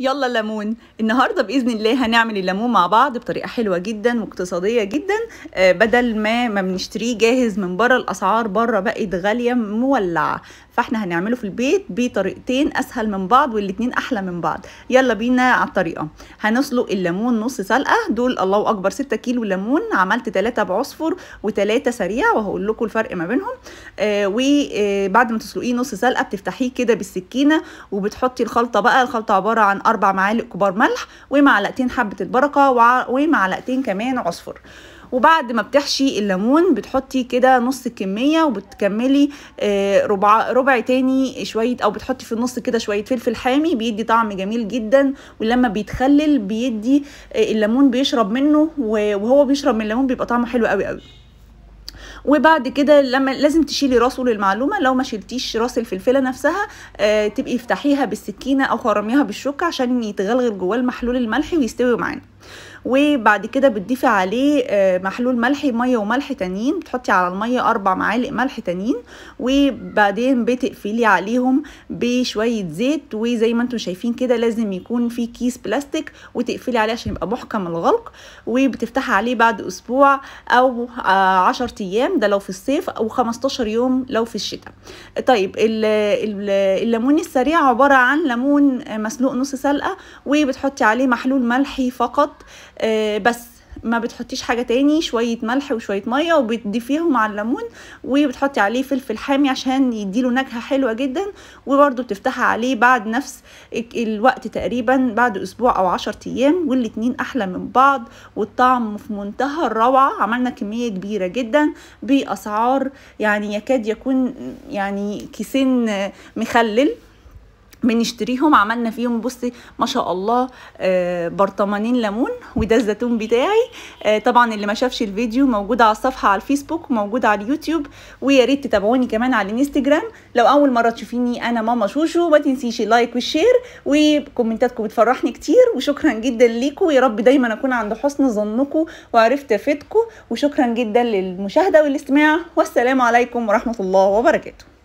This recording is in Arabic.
يلا الليمون النهارده باذن الله هنعمل الليمون مع بعض بطريقه حلوه جدا واقتصاديه جدا آه، بدل ما ما بنشتريه جاهز من بره الاسعار بره بقت غاليه مولعه فاحنا هنعمله في البيت بطريقتين اسهل من بعض والاتنين احلى من بعض يلا بينا على الطريقه هنسلق الليمون نص سلقه دول الله اكبر 6 كيلو ليمون عملت 3 بعصفر و3 سريع وهقول لكم الفرق ما بينهم آه، وبعد آه، ما تسلقيه نص سلقه بتفتحيه كده بالسكينه وبتحطي الخلطه بقى الخلطه عباره عن أربع معالق كبار ملح ومعلقتين حبة البركة ومعلقتين كمان عصفر وبعد ما بتحشي الليمون بتحطي كده نص الكمية وبتكملي آه، ربع ربع تاني شوية أو بتحطي في النص كده شوية فلفل حامي بيدي طعم جميل جدا ولما بيتخلل بيدي آه، الليمون بيشرب منه وهو بيشرب من الليمون بيبقى طعمه حلو قوي قوي وبعد كده لما لازم تشيلي راسه للمعلومه لو ما شلتيش راس الفلفله نفسها آه تبقي افتحيها بالسكينه او خرميها بالشوكه عشان يتغلغل جواه المحلول الملحي ويستوي معانا وبعد كده بتضيفي عليه آه، محلول ملحي ميه وملح تانيين بتحطي على الميه اربع معالق ملح تانيين وبعدين بتقفلي عليهم بشويه زيت وزي ما انتم شايفين كده لازم يكون في كيس بلاستيك وتقفلي عليه عشان يبقى محكم الغلق وبتفتحي عليه بعد اسبوع او 10 آه، ايام ايام ده لو في الصيف او 15 يوم لو في الشتاء طيب الليمون السريع عباره عن ليمون مسلوق نص سلقه وبتحطي عليه محلول ملحي فقط آه، بس ما بتحطيش حاجه تاني شويه ملح وشويه ميه وبتضيفيهم على الليمون وبتحطي عليه فلفل حامي عشان يديله نكهه حلوه جدا وبرده بتفتحي عليه بعد نفس الوقت تقريبا بعد اسبوع او 10 ايام والاتنين احلى من بعض والطعم في منتهى الروعه عملنا كميه كبيره جدا باسعار يعني يكاد يكون يعني كيسين مخلل بنشتريهم عملنا فيهم بصي ما شاء الله آه، برطمانين ليمون وده الزيتون بتاعي آه، طبعا اللي ما شافش الفيديو موجود على الصفحه على الفيسبوك وموجود على اليوتيوب ويا ريت تتابعوني كمان على الانستجرام لو اول مره تشوفيني انا ماما شوشو ما تنسيش اللايك والشير وكومنتاتكم بتفرحني كتير وشكرا جدا ليكم ويا رب دايما اكون عند حسن ظنكم وعرفت افيدكم وشكرا جدا للمشاهده والاستماع والسلام عليكم ورحمه الله وبركاته